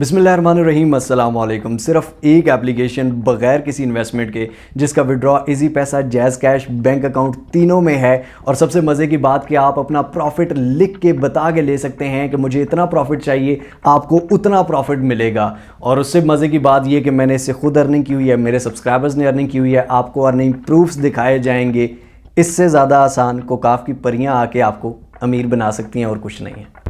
अस्सलाम अल्लाम सिर्फ एक एप्लीकेशन बगैर किसी इन्वेस्टमेंट के जिसका withdraw Easypaisa JazzCash bank account तीनों में है और सबसे मज़े की बात कि आप अपना प्रॉफिट लिख के बता के ले सकते हैं कि मुझे इतना प्रॉफिट चाहिए आपको उतना प्रॉफिट मिलेगा और उससे मज़े की बात यह कि मैंने इससे खुद अर्निंग की हुई है मेरे सब्सक्राइबर्स ने अर्निंग की हुई है आपको अर्निंग प्रूफ्स दिखाए जाएंगे इससे ज़्यादा आसान कोकाफ की परियाँ आके आपको अमीर बना सकती हैं और कुछ नहीं है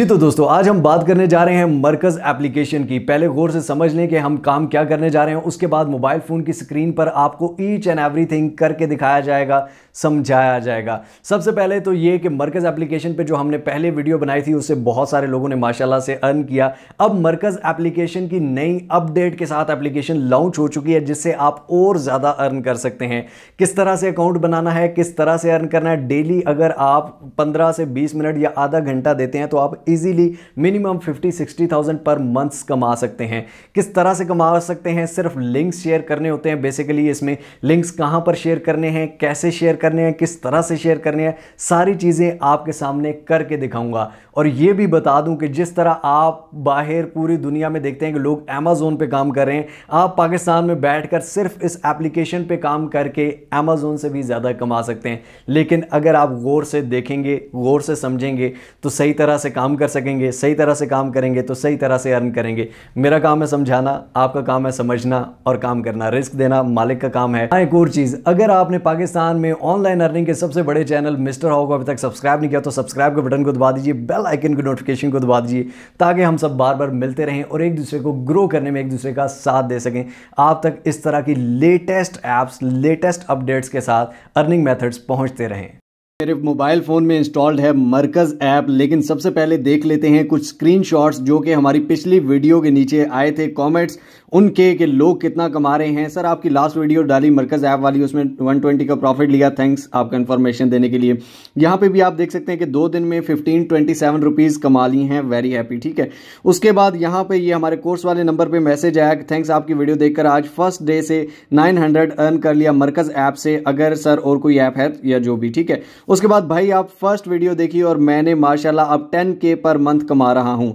जी तो दोस्तों आज हम बात करने जा रहे हैं मरकज एप्लीकेशन की पहले गौर से समझ लें कि हम काम क्या करने जा रहे हैं उसके बाद मोबाइल फ़ोन की स्क्रीन पर आपको ईच एंड एवरीथिंग करके दिखाया जाएगा समझाया जाएगा सबसे पहले तो ये कि मरकज़ एप्लीकेशन पे जो हमने पहले वीडियो बनाई थी उससे बहुत सारे लोगों ने माशाला से अर्न किया अब मरकज़ एप्लीकेशन की नई अपडेट के साथ एप्लीकेशन लॉन्च हो चुकी है जिससे आप और ज़्यादा अर्न कर सकते हैं किस तरह से अकाउंट बनाना है किस तरह से अर्न करना है डेली अगर आप पंद्रह से बीस मिनट या आधा घंटा देते हैं तो आप इजीली मिनिमम 50 60,000 पर मंथ्स कमा सकते हैं किस तरह से कमा सकते हैं सिर्फ लिंक्स शेयर करने होते हैं बेसिकली इसमें लिंक्स कहाँ पर शेयर करने हैं कैसे शेयर करने हैं किस तरह से शेयर करने हैं सारी चीज़ें आपके सामने करके दिखाऊंगा और ये भी बता दूं कि जिस तरह आप बाहर पूरी दुनिया में देखते हैं कि लोग अमेज़ोन पर काम कर रहे हैं आप पाकिस्तान में बैठ सिर्फ इस एप्लीकेशन पर काम करके अमेज़ोन से भी ज़्यादा कमा सकते हैं लेकिन अगर आप गौर से देखेंगे गौर से समझेंगे तो सही तरह से काम काम कर सकेंगे सही तरह से काम करेंगे तो सही तरह से अर्न करेंगे मेरा काम है समझाना आपका काम है समझना और काम करना रिस्क देना मालिक का काम है हाँ, एक और चीज़ अगर आपने पाकिस्तान में ऑनलाइन अर्निंग के सबसे बड़े चैनल मिस्टर हाउ को अभी तक सब्सक्राइब नहीं किया तो सब्सक्राइब के बटन को दबा दीजिए बेल आइकन के नोटिफिकेशन को दबा दीजिए ताकि हम सब बार बार मिलते रहें और एक दूसरे को ग्रो करने में एक दूसरे का साथ दे सकें आप तक इस तरह की लेटेस्ट ऐप्स लेटेस्ट अपडेट्स के साथ अर्निंग मेथड्स पहुंचते रहें मेरे मोबाइल फ़ोन में इंस्टॉल्ड है मरकज़ ऐप लेकिन सबसे पहले देख लेते हैं कुछ स्क्रीनशॉट्स जो कि हमारी पिछली वीडियो के नीचे आए थे कमेंट्स उनके कि लोग कितना कमा रहे हैं सर आपकी लास्ट वीडियो डाली मरकज़ ऐप वाली उसमें 120 का प्रॉफिट लिया थैंक्स आपका इन्फॉर्मेशन देने के लिए यहाँ पे भी आप देख सकते हैं कि दो दिन में फिफ्टीन ट्वेंटी सेवन रुपीज़ कमा ली हैं वेरी हैप्पी ठीक है उसके बाद यहाँ पर ये हमारे कोर्स वाले नंबर पर मैसेज आया कि थैंक्स आपकी वीडियो देखकर आज फर्स्ट डे से नाइन अर्न कर लिया मरकज़ ऐप से अगर सर और कोई ऐप है या जो भी ठीक है उसके बाद भाई आप फर्स्ट वीडियो देखिए और मैंने माशाल्लाह अब के पर मंथ कमा रहा हूँ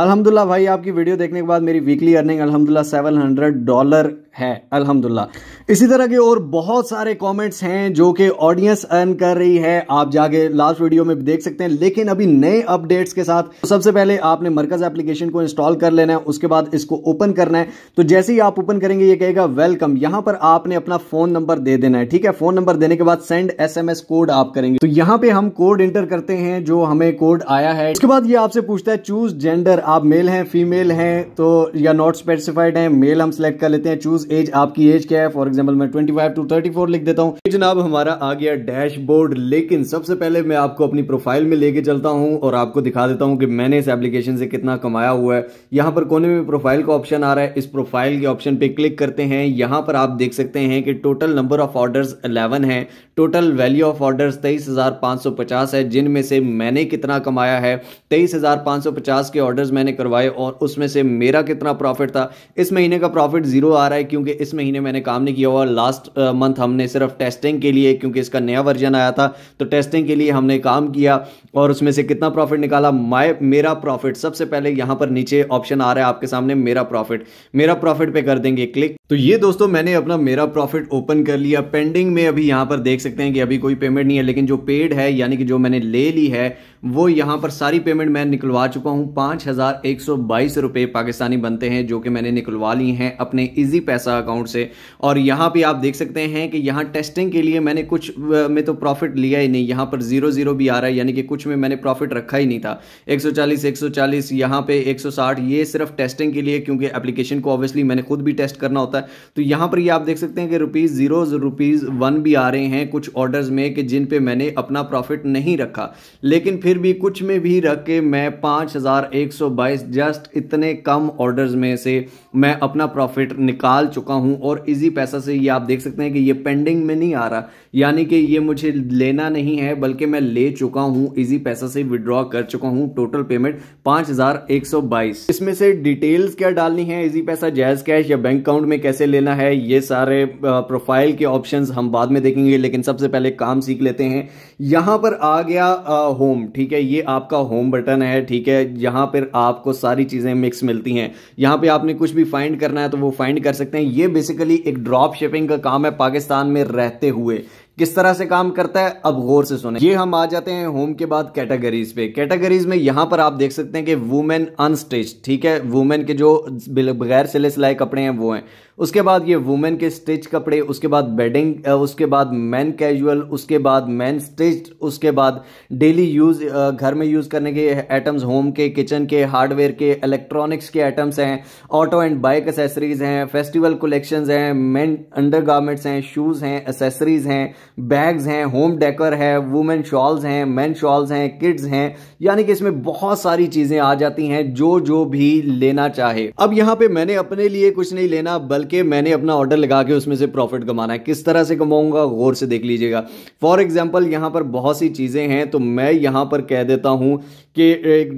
अल्हम्दुलिल्लाह भाई आपकी वीडियो देखने के बाद मेरी वीकली अर्निंग अल्हम्दुलिल्लाह हंड्रेड डॉलर है अल्हम्दुलिल्लाह इसी तरह के और बहुत सारे कमेंट्स हैं जो कि ऑडियंस अर्न कर रही है आप जाके लास्ट वीडियो में देख सकते हैं लेकिन अभी नए अपडेट्स के साथ तो सबसे पहले आपने मरकज एप्लीकेशन को इंस्टॉल कर लेना है उसके बाद इसको ओपन करना है तो जैसे ही आप ओपन करेंगे ये कहेगा वेलकम यहां पर आपने अपना फोन नंबर दे देना है ठीक है फोन नंबर देने के बाद सेंड एस कोड आप करेंगे तो यहां पर हम कोड इंटर करते हैं जो हमें कोड आया है उसके बाद ये आपसे पूछता है चूज जेंडर आप मेल हैं फीमेल हैं तो या नॉट स्पेसिफाइड हैं मेल हम सेलेक्ट कर लेते हैं चूज एज आपकी एज क्या है फॉर एग्जांपल मैं 25 टू 34 लिख देता हूँ जनाब हमारा आ गया डैशबोर्ड लेकिन सबसे पहले मैं आपको अपनी प्रोफाइल में लेके चलता हूँ और आपको दिखा देता हूँ कि मैंने इस एप्लीकेशन से कितना कमाया हुआ है यहाँ पर कोने में प्रोफाइल का ऑप्शन आ रहा है इस प्रोफाइल के ऑप्शन पे क्लिक करते हैं यहाँ पर आप देख सकते हैं कि total number of order eleven है टोटल वैल्यू ऑफ ऑर्डर तेईस है जिनमें से मैंने कितना कमाया है तेईस के ऑर्डर्स मैंने करवाए और उसमें से मेरा कितना प्रॉफिट था इस महीने का प्रॉफिट जीरो आ रहा है क्योंकि इस महीने मैंने काम नहीं किया हुआ लास्ट मंथ हमने सिर्फ टेस्टिंग के लिए क्योंकि इसका नया वर्जन आया था तो टेस्टिंग के लिए हमने काम किया और उसमें से कितना प्रॉफिट निकाला माय मेरा प्रॉफिट सबसे पहले यहां पर नीचे ऑप्शन आ रहा है आपके सामने मेरा प्रॉफिट मेरा प्रॉफिट पे कर देंगे क्लिक तो ये दोस्तों मैंने अपना मेरा प्रॉफिट ओपन कर लिया पेंडिंग में अभी यहां पर देख सकते हैं कि अभी कोई पेमेंट नहीं है लेकिन जो पेड है यानी कि जो मैंने ले ली है वो यहां पर सारी पेमेंट मैं निकलवा चुका हूँ पाँच हज़ार एक पाकिस्तानी बनते हैं जो कि मैंने निकलवा ली हैं अपने इजी पैसा अकाउंट से और यहाँ पे आप देख सकते हैं कि यहाँ टेस्टिंग के लिए मैंने कुछ में तो प्रॉफिट लिया ही नहीं यहाँ पर जीरो जीरो भी आ रहा है यानी कि कुछ में मैंने प्रॉफिट रखा ही नहीं था 140 140 यहाँ पे 160 ये सिर्फ टेस्टिंग के लिए क्योंकि एप्लीकेशन को ऑब्वियसली मैंने खुद भी टेस्ट करना होता है तो यहाँ पर ये आप देख सकते हैं कि रुपीज़ जीरो रुपीज़ वन भी आ रहे हैं कुछ ऑर्डर्स में कि जिन पर मैंने अपना प्रॉफिट नहीं रखा लेकिन फिर भी कुछ में भी रख के मैं पाँच हज़ार एक सौ 122 जस्ट इतने कम ऑर्डर्स में से मैं अपना प्रॉफिट निकाल चुका हूं और इजी पैसा से ये आप देख सकते हैं कि ये पेंडिंग में नहीं आ रहा यानी कि ये मुझे लेना नहीं है बल्कि मैं ले चुका हूं इजी पैसा से विड्रॉ कर चुका हूं टोटल पेमेंट 5122 इसमें से डिटेल्स क्या डालनी है इजी पैसा जैज कैश या बैंक अकाउंट में कैसे लेना है ये सारे प्रोफाइल के ऑप्शंस हम बाद में देखेंगे लेकिन सबसे पहले काम सीख लेते हैं यहां पर आ गया होम ठीक है ये आपका होम बटन है ठीक है यहां पर आपको सारी चीज़ें मिक्स मिलती हैं यहाँ पे आपने कुछ भी फाइंड करना है तो वो फाइंड कर सकते हैं ये बेसिकली एक ड्रॉप शिपिंग का काम है पाकिस्तान में रहते हुए किस तरह से काम करता है अब गौर से सुने ये हम आ जाते हैं होम के बाद कैटेगरीज पे कैटेगरीज में यहाँ पर आप देख सकते हैं कि वुमेन अनस्टिच ठीक है वुमेन के जो बगैर सिले सिलाए कपड़े हैं वो हैं उसके बाद ये वुमेन के स्टिच कपड़े उसके बाद बेडिंग उसके बाद मैन कैजुअल उसके बाद मैन स्टिच उसके बाद डेली यूज घर में यूज करने के आइटम्स होम के किचन के हार्डवेयर के इलेक्ट्रॉनिक्स के आइटम्स हैं ऑटो एंड बाइक असेसरीज हैं फेस्टिवल कलेक्शंस हैं मैन अंडर हैं शूज़ हैं असेसरीज़ हैं बैग्स हैं होम डेकर है वुमेन शॉल्स हैं मैन शॉल्स हैं किड्स हैं यानी कि इसमें बहुत सारी चीज़ें आ जाती हैं जो जो भी लेना चाहे अब यहाँ पे मैंने अपने लिए कुछ नहीं लेना बल्कि मैंने अपना ऑर्डर लगा के उसमें से प्रॉफिट कमाना है किस तरह से कमाऊंगा गौर से देख लीजिएगा फॉर एग्जाम्पल यहाँ पर बहुत सी चीज़ें हैं तो मैं यहाँ पर कह देता हूँ कि एक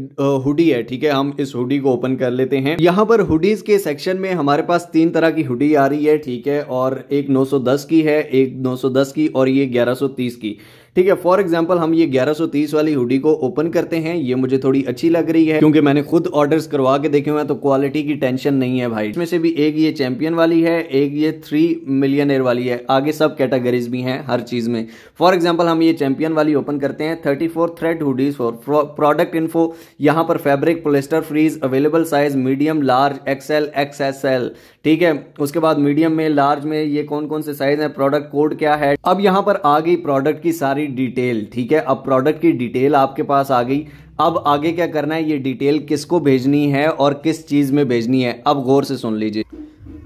हुडी है ठीक है हम इस हुडी को ओपन कर लेते हैं यहाँ पर हुडीज के सेक्शन में हमारे पास तीन तरह की हुडी आ रही है ठीक है और एक 910 की है एक 910 की और ये 1130 की ठीक है फॉर एग्जाम्पल हम ये 1130 वाली हुडी को ओपन करते हैं ये मुझे थोड़ी अच्छी लग रही है क्योंकि मैंने खुद ऑर्डर करवा के देखे हुए हैं तो क्वालिटी की टेंशन नहीं है भाई इसमें से भी एक ये चैंपियन वाली है एक ये थ्री मिलियन वाली है आगे सब कैटेगरीज भी हैं हर चीज में फॉर एग्जाम्पल हम ये चैंपियन वाली ओपन करते हैं thirty four thread hoodies for product info यहाँ पर fabric polyester fleece available size medium large XL XSL ठीक है उसके बाद मीडियम में लार्ज में ये कौन कौन से साइज है प्रोडक्ट कोड क्या है अब यहाँ पर आ गई प्रोडक्ट की सारी सारी डिटेल ठीक है अब प्रोडक्ट की डिटेल आपके पास आ गई अब आगे क्या करना है ये डिटेल किसको भेजनी है और किस चीज़ में भेजनी है अब गौर से सुन लीजिए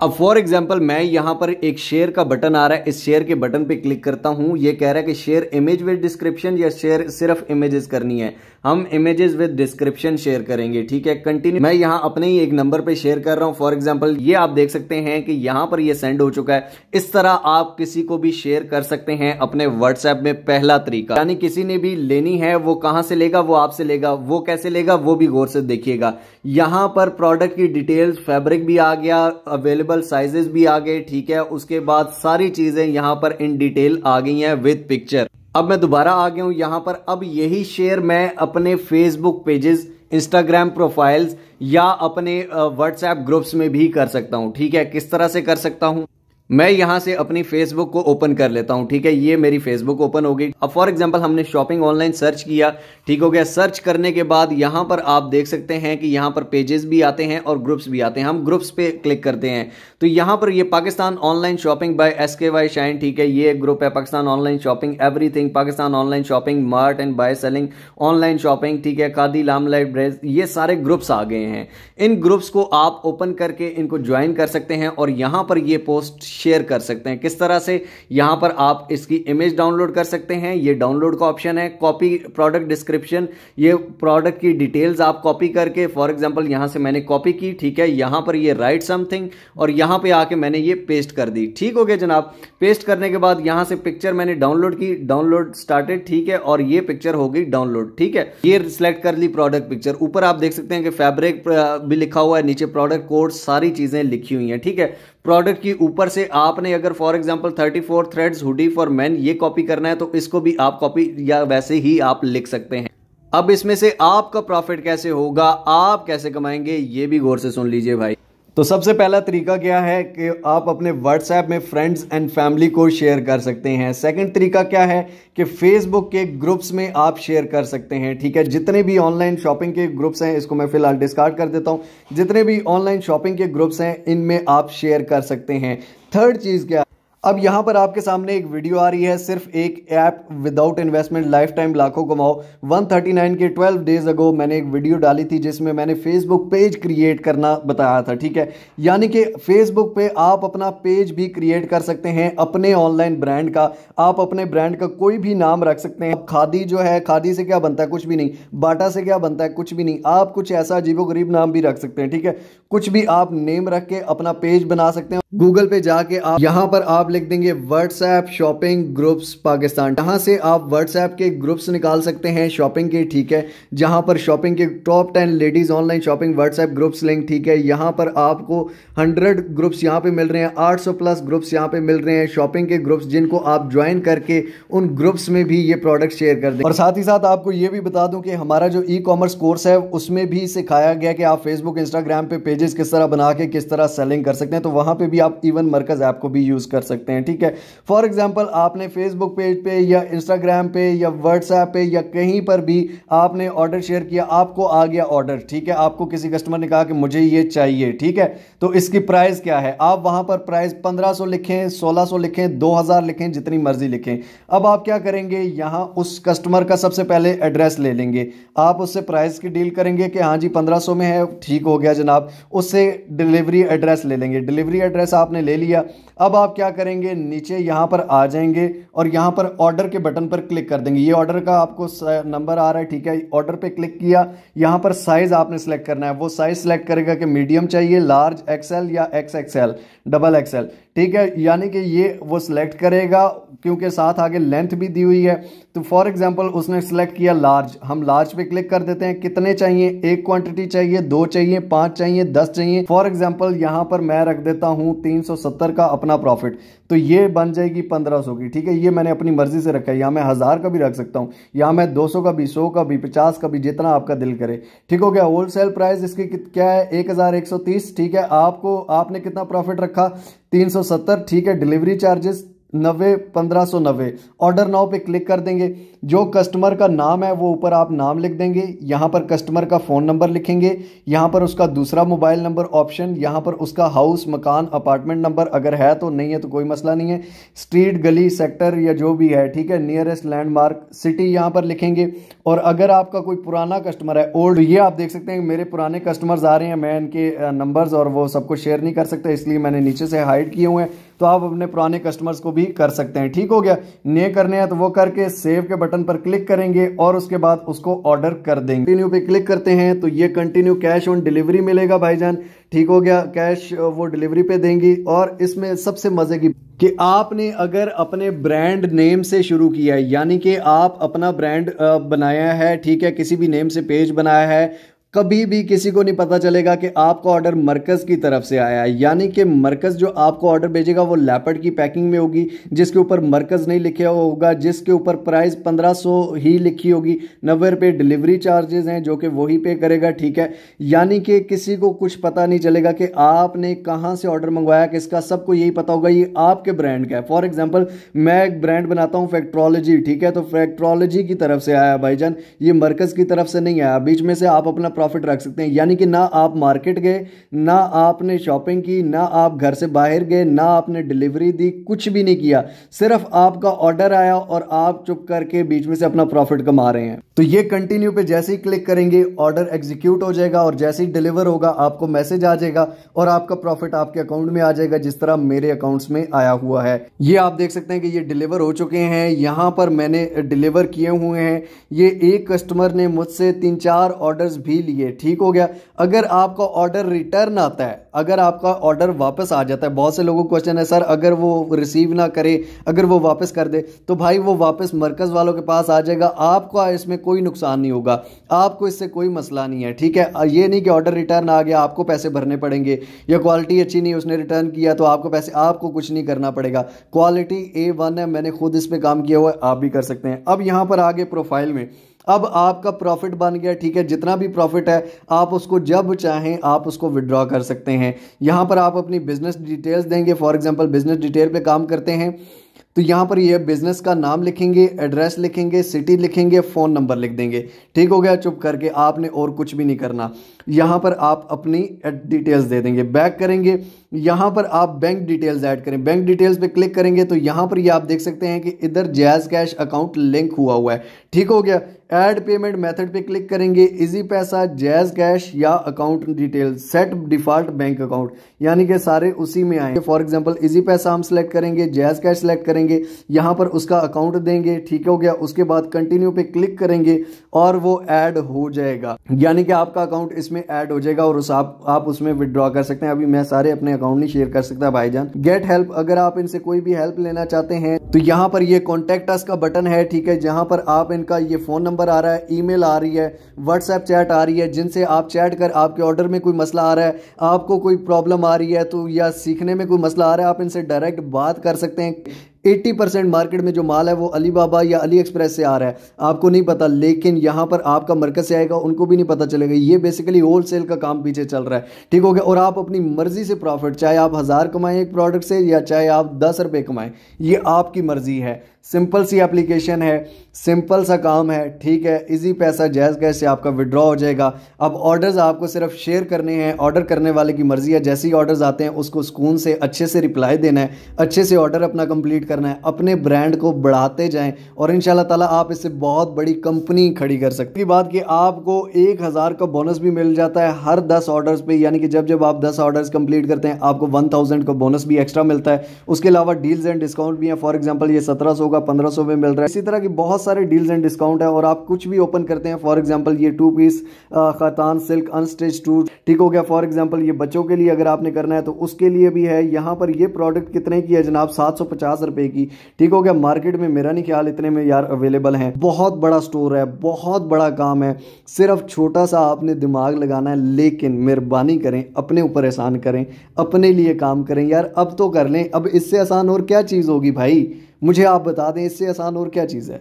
अब फॉर एग्जाम्पल मैं यहाँ पर एक शेयर का बटन आ रहा है इस शेयर के बटन पे क्लिक करता हूँ ये कह रहा है कि शेयर इमेज विद डिस्क्रिप्शन या शेयर सिर्फ इमेजेस करनी है हम इमेजेस विद डिस्क्रिप्शन शेयर करेंगे ठीक है कंटिन्यू मैं यहाँ अपने ही एक नंबर पे शेयर कर रहा हूँ फॉर एग्जाम्पल ये आप देख सकते हैं कि यहाँ पर यह सेंड हो चुका है इस तरह आप किसी को भी शेयर कर सकते हैं अपने व्हाट्सएप में पहला तरीका यानी किसी ने भी लेनी है वो कहाँ से लेगा वो आपसे लेगा वो कैसे लेगा वो भी गौर से देखिएगा यहाँ पर प्रोडक्ट की डिटेल्स फैब्रिक भी आ गया अवेलेबल अवेलेबल साइजेस भी आ गए ठीक है उसके बाद सारी चीज़ें यहाँ पर इन डिटेल आ गई हैं विद पिक्चर अब मैं दोबारा आ गया हूँ यहाँ पर अब यही शेयर मैं अपने फेसबुक पेजेस इंस्टाग्राम प्रोफाइल्स या अपने व्हाट्सएप ग्रुप्स में भी कर सकता हूँ ठीक है किस तरह से कर सकता हूँ मैं यहाँ से अपनी फेसबुक को ओपन कर लेता हूँ ठीक है ये मेरी फेसबुक ओपन हो गई अब फॉर एग्जाम्पल हमने शॉपिंग ऑनलाइन सर्च किया ठीक हो गया सर्च करने के बाद यहाँ पर आप देख सकते हैं कि यहाँ पर पेजेस भी आते हैं और ग्रुप्स भी आते हैं हम ग्रुप्स पे क्लिक करते हैं तो यहाँ पर ये Pakistan online shopping by S K Y shine ठीक है ये एक ग्रुप है Pakistan online shopping every Pakistan online shopping mart and buy selling online shopping ठीक है कादी लाम लाइट ब्रेज ये सारे ग्रुप्स आ गए हैं इन ग्रुप्स को आप ओपन करके इनको ज्वाइन कर सकते हैं और यहाँ पर ये पोस्ट शेयर कर सकते हैं किस तरह से यहाँ पर आप इसकी इमेज डाउनलोड कर सकते हैं ये डाउनलोड का ऑप्शन है कॉपी प्रोडक्ट डिस्क्रिप्शन ये प्रोडक्ट की डिटेल्स आप कॉपी करके फॉर एग्जाम्पल यहां से मैंने कॉपी की ठीक है यहां पर ये राइट समथिंग और यहाँ पे आके मैंने ये पेस्ट कर दी ठीक हो गया जनाब पेस्ट करने के बाद यहाँ से पिक्चर मैंने डाउनलोड की डाउनलोड स्टार्टेड ठीक है और ये पिक्चर हो गई डाउनलोड ठीक है ये सिलेक्ट कर ली प्रोडक्ट पिक्चर ऊपर आप देख सकते हैं कि फैब्रिक भी लिखा हुआ है नीचे प्रोडक्ट कोड सारी चीजें लिखी हुई हैं ठीक है प्रोडक्ट की ऊपर से आपने अगर for example thirty four threads hoodie for man ये कॉपी करना है तो इसको भी आप कॉपी या वैसे ही आप लिख सकते हैं अब इसमें से आपका प्रॉफिट कैसे होगा आप कैसे कमाएंगे ये भी गौर से सुन लीजिए भाई तो सबसे पहला तरीका क्या है कि आप अपने व्हाट्सएप में फ्रेंड्स एंड फैमिली को शेयर कर सकते हैं सेकंड तरीका क्या है कि फेसबुक के ग्रुप्स में आप शेयर कर सकते हैं ठीक है जितने भी ऑनलाइन शॉपिंग के ग्रुप्स हैं इसको मैं फिलहाल डिस्कार्ड कर देता हूँ जितने भी ऑनलाइन शॉपिंग के ग्रुप्स हैं इनमें आप शेयर कर सकते हैं थर्ड चीज़ क्या अब यहां पर आपके सामने एक वीडियो आ रही है सिर्फ एक app without investment lifetime लाखों कमाओ 139 के 12 डेज अगो मैंने एक वीडियो डाली थी जिसमें मैंने फेसबुक पेज क्रिएट करना बताया था ठीक है यानी कि फेसबुक पे आप अपना पेज भी क्रिएट कर सकते हैं अपने ऑनलाइन ब्रांड का आप अपने ब्रांड का कोई भी नाम रख सकते हैं खादी जो है खादी से क्या बनता है कुछ भी नहीं बाटा से क्या बनता है कुछ भी नहीं आप कुछ ऐसा अजीबो गरीब नाम भी रख सकते हैं ठीक है कुछ भी आप नेम रख के अपना पेज बना सकते हैं गूगल पे जाके आप यहाँ पर आप लिख देंगे व्हाट्सएप शॉपिंग ग्रुप्स पाकिस्तान यहाँ से आप व्हाट्सएप के ग्रुप्स निकाल सकते हैं शॉपिंग के ठीक है जहाँ पर शॉपिंग के top ten ladies online shopping WhatsApp groups link ठीक है यहाँ पर आपको हंड्रेड ग्रुप्स यहाँ पे मिल रहे हैं आठ सौ प्लस ग्रुप्स यहाँ पे मिल रहे हैं शॉपिंग के ग्रुप्स जिनको आप ज्वाइन करके उन ग्रुप्स में भी ये प्रोडक्ट शेयर कर दें और साथ ही साथ आपको ये भी बता दूं कि हमारा जो ई कॉमर्स कोर्स है उसमें भी सिखाया गया कि आप फेसबुक इंस्टाग्राम पे पेज पेजेस किस तरह बना के किस तरह सेलिंग कर सकते हैं तो वहां पे भी आप इवन मरकज़ ऐप को भी यूज़ कर सकते हैं ठीक है फॉर एग्जांपल आपने फेसबुक पेज पे या इंस्टाग्राम पे या व्हाट्सएप पे या कहीं पर भी आपने ऑर्डर शेयर किया आपको आ गया ऑर्डर ठीक है आपको किसी कस्टमर ने कहा कि मुझे ये चाहिए ठीक है तो इसकी प्राइस क्या है आप वहां पर प्राइस पंद्रह लिखें सोलह लिखें दो लिखें जितनी मर्जी लिखें अब आप क्या करेंगे यहां उस कस्टमर का सबसे पहले एड्रेस ले लेंगे आप उससे प्राइस की डील करेंगे कि हाँ जी पंद्रह में है ठीक हो गया जनाब उससे डिलीवरी एड्रेस ले लेंगे डिलीवरी एड्रेस आपने ले लिया अब आप क्या करेंगे नीचे यहाँ पर आ जाएंगे और यहाँ पर ऑर्डर के बटन पर क्लिक कर देंगे ये ऑर्डर का आपको नंबर आ रहा है ठीक है ऑर्डर पर क्लिक किया यहाँ पर साइज़ आपने सेलेक्ट करना है वो साइज़ सेलेक्ट करेगा कि मीडियम चाहिए लार्ज एक्सएल या एक्स एक्सएल डबल एक्सएल ठीक है यानी कि ये वो सिलेक्ट करेगा क्योंकि साथ आगे लेंथ भी दी हुई है तो फॉर एग्जांपल उसने सेलेक्ट किया लार्ज हम लार्ज पे क्लिक कर देते हैं कितने चाहिए एक क्वांटिटी चाहिए दो चाहिए पांच चाहिए दस चाहिए फॉर एग्जांपल यहां पर मैं रख देता सौ 370 का अपना प्रॉफिट तो ये बन जाएगी पंद्रह सौ की ठीक है ये मैंने अपनी मर्जी से रखा है या मैं हज़ार का भी रख सकता हूँ या मैं दो सौ का भी सौ का भी पचास का भी जितना आपका दिल करे ठीक हो गया होल प्राइस इसकी क्या है एक हज़ार एक सौ तीस ठीक है आपको आपने कितना प्रॉफिट रखा तीन सौ सत्तर ठीक है डिलीवरी चार्जेस नब्बे पंद्रह सौ नब्बे ऑर्डर नाव पे क्लिक कर देंगे जो कस्टमर का नाम है वो ऊपर आप नाम लिख देंगे यहाँ पर कस्टमर का फ़ोन नंबर लिखेंगे यहाँ पर उसका दूसरा मोबाइल नंबर ऑप्शन यहाँ पर उसका हाउस मकान अपार्टमेंट नंबर अगर है तो नहीं है तो कोई मसला नहीं है स्ट्रीट गली सेक्टर या जो भी है ठीक है नियरेस्ट लैंडमार्क सिटी यहाँ पर लिखेंगे और अगर आपका कोई पुराना कस्टमर है ओल्ड तो ये आप देख सकते हैं मेरे पुराने कस्टमर्स आ रहे हैं मैं इनके नंबर्स और वो सबको शेयर नहीं कर सकता इसलिए मैंने नीचे से हाइड किए हुए हैं तो आप अपने पुराने कस्टमर्स को भी कर सकते हैं ठीक हो गया नए करने हैं तो वो करके सेव के बटन पर क्लिक करेंगे और उसके बाद उसको ऑर्डर कर देंगे कंटिन्यू पे क्लिक करते हैं तो ये कंटिन्यू कैश ऑन डिलीवरी मिलेगा भाईजान ठीक हो गया कैश वो डिलीवरी पे देंगी और इसमें सबसे मजे की कि आपने अगर अपने ब्रांड नेम से शुरू किया है यानी कि आप अपना ब्रांड बनाया है ठीक है किसी भी नेम से पेज बनाया है कभी भी किसी को नहीं पता चलेगा कि आपका ऑर्डर मरकज़ की तरफ से आया है यानी कि मरकज़ जो आपको ऑर्डर भेजेगा वो लैपड की पैकिंग में होगी जिसके ऊपर मरकज़ नहीं लिखा होगा जिसके ऊपर प्राइस 1500 ही लिखी होगी नब्बे रुपये डिलीवरी चार्जेस हैं जो कि वही पे करेगा ठीक है यानी कि किसी को कुछ पता नहीं चलेगा कि आपने कहाँ से ऑर्डर मंगवाया किसका सबको यही पता होगा ये आपके ब्रांड का है फॉर एग्जाम्पल मैं एक ब्रांड बनाता हूँ फैक्ट्रोलॉजी ठीक है तो फैक्ट्रोलॉजी की तरफ से आया भाईजान ये मरकज़ की तरफ से नहीं आया बीच में से आप अपना प्रॉफिट रख सकते हैं यानी कि ना आप मार्केट गए ना आपने शॉपिंग की ना आप घर से बाहर गए ना आपने डिलीवरी दी कुछ भी नहीं किया सिर्फ आपका ऑर्डर आया और आप चुप करके बीच में से अपना प्रॉफिट कमा रहे हैं तो ये कंटिन्यू पे जैसे ही क्लिक करेंगे ऑर्डर एग्जीक्यूट हो जाएगा और जैसे ही डिलीवर होगा आपको मैसेज आ जाएगा और आपका प्रॉफिट आपके अकाउंट में आ जाएगा जिस तरह मेरे अकाउंट्स में आया हुआ है ये आप देख सकते हैं कि ये डिलीवर हो चुके हैं यहां पर मैंने डिलीवर किए हुए हैं ये एक कस्टमर ने मुझसे तीन चार ऑर्डर्स भी लिए ठीक हो गया अगर आपका ऑर्डर रिटर्न आता है अगर आपका ऑर्डर वापस आ जाता है बहुत से लोगों को क्वेश्चन है सर अगर वो रिसीव ना करे अगर वो वापस कर दे तो भाई वो वापस मरकज़ वालों के पास आ जाएगा आपका इसमें कोई नुकसान नहीं होगा आपको इससे कोई मसला नहीं है ठीक है ये नहीं कि ऑर्डर रिटर्न आ गया आपको पैसे भरने पड़ेंगे या क्वालिटी अच्छी नहीं उसने रिटर्न किया तो आपको पैसे आपको कुछ नहीं करना पड़ेगा क्वालिटी ए वन है मैंने खुद इस पर काम किया हुआ है आप भी कर सकते हैं अब यहाँ पर आगे प्रोफाइल में अब आपका प्रॉफिट बन गया ठीक है जितना भी प्रॉफिट है आप उसको जब चाहें आप उसको विड्रॉ कर सकते हैं यहाँ पर आप अपनी बिजनेस डिटेल्स देंगे फॉर एग्जाम्पल बिजनेस डिटेल पर काम करते हैं तो यहाँ पर ये बिजनेस का नाम लिखेंगे एड्रेस लिखेंगे सिटी लिखेंगे फ़ोन नंबर लिख देंगे ठीक हो गया चुप करके आपने और कुछ भी नहीं करना यहाँ पर आप अपनी डिटेल्स दे देंगे बैक करेंगे यहाँ पर आप बैंक डिटेल्स ऐड करें बैंक डिटेल्स पे क्लिक करेंगे तो यहाँ पर ये यह आप देख सकते हैं कि इधर जैज़ कैश अकाउंट लिंक हुआ हुआ है ठीक हो गया ऐड पेमेंट मेथड पे क्लिक करेंगे इजी पैसा जैज कैश या account detail set default bank account यानी कि सारे उसी में आएंगे फॉर एग्जांपल इजी पैसा हम सेलेक्ट करेंगे जैज कैश सेलेक्ट करेंगे यहाँ पर उसका अकाउंट देंगे ठीक हो गया उसके बाद कंटिन्यू पे क्लिक करेंगे और वो ऐड हो जाएगा यानी कि आपका अकाउंट इसमें ऐड हो जाएगा और उस आप, आप उसमें विदड्रॉ कर सकते हैं अभी मैं सारे अपने अकाउंट नहीं शेयर कर सकता भाईजान गेट हेल्प अगर आप इनसे कोई भी हेल्प लेना चाहते हैं तो यहाँ पर ये कॉन्टेक्ट अस का बटन है ठीक है जहां पर आप इनका ये फोन नंबर आ रहा है ई आ रही है व्हाट्सएप चैट आ रही है जिनसे आप चैट कर आपके ऑर्डर में कोई मसला आ रहा है आपको कोई प्रॉब्लम आ रही है तो या सीखने में कोई मसला आ रहा है आप इनसे डायरेक्ट बात कर सकते हैं एट्टी परसेंट मार्केट में जो माल है वो अलीबाबा या अली एक्सप्रेस से आ रहा है आपको नहीं पता लेकिन यहाँ पर आपका मरकज से आएगा उनको भी नहीं पता चलेगा ये बेसिकली होल सेल का काम पीछे चल रहा है ठीक हो गया और आप अपनी मर्जी से प्रॉफिट चाहे आप हज़ार कमाएं एक प्रोडक्ट से या चाहे आप दस रुपये कमाएं ये आपकी मर्जी है सिंपल सी एप्लीकेशन है सिंपल सा काम है ठीक है इजी पैसा जैस गैस से आपका विड्रॉ हो जाएगा अब ऑर्डर्स आपको सिर्फ शेयर करने हैं ऑर्डर करने वाले की मर्ज़ी है जैसे ही ऑर्डर्स आते हैं उसको सुकून से अच्छे से रिप्लाई देना है अच्छे से ऑर्डर अपना कंप्लीट करना है अपने ब्रांड को बढ़ाते जाएं और इन ताला आप इससे बहुत बड़ी कंपनी खड़ी कर सकते बात कि आपको एक हज़ार का बोनस भी मिल जाता है हर दस ऑर्डर्स पर यानी कि जब जब आप दस ऑर्डर्स कंप्लीट करते हैं आपको वन थाउजेंड का बोनस भी एक्स्ट्रा मिलता है उसके अलावा डील्स एंड डिस्काउंट भी हैं फॉर एग्जाम्पल ये सत्रह का आपका पंद्रह सौ में मिल रहा है इसी तरह की बहुत सारे डील्स एंड डिस्काउंट है और आप कुछ भी ओपन करते हैं फॉर एग्जाम्पल ये टू पीस खतान सिल्क अनस्टिच टू ठीक हो गया फॉर एग्जाम्पल ये बच्चों के लिए अगर आपने करना है तो उसके लिए भी है यहाँ पर ये प्रोडक्ट कितने की है जनाब सात सौ पचास रुपए की ठीक हो गया मार्केट में मेरा नहीं ख्याल इतने में यार अवेलेबल है बहुत बड़ा स्टोर है बहुत बड़ा काम है सिर्फ छोटा सा आपने दिमाग लगाना है लेकिन मेहरबानी करें अपने ऊपर एहसान करें अपने लिए काम करें यार अब तो कर लें अब इससे आसान और क्या चीज़ होगी भाई मुझे आप बता दें इससे आसान और क्या चीज़ है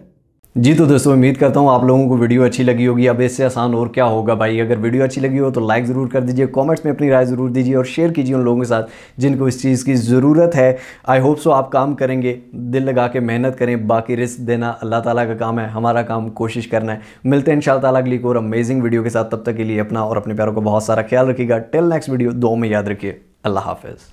जी तो दोस्तों उम्मीद करता हूँ आप लोगों को वीडियो अच्छी लगी होगी अब इससे आसान और क्या होगा भाई अगर वीडियो अच्छी लगी हो तो लाइक ज़रूर कर दीजिए कमेंट्स में अपनी राय ज़रूर दीजिए और शेयर कीजिए उन लोगों के साथ जिनको इस चीज़ की ज़रूरत है आई होप सो आप काम करेंगे दिल लगा के मेहनत करें बाकी रिस्क देना अल्लाह तला का काम है हमारा काम कोशिश करना है मिलते हैं इन तला अगली और अमेजिंग वीडियो के साथ तब तक के लिए अपना और अपने प्यारों को बहुत सारा ख्याल रखिएगा टिल नेक्स्ट वीडियो दो में याद रखिए अल्लाह हाफिज़